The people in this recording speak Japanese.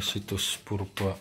Сито спорпа.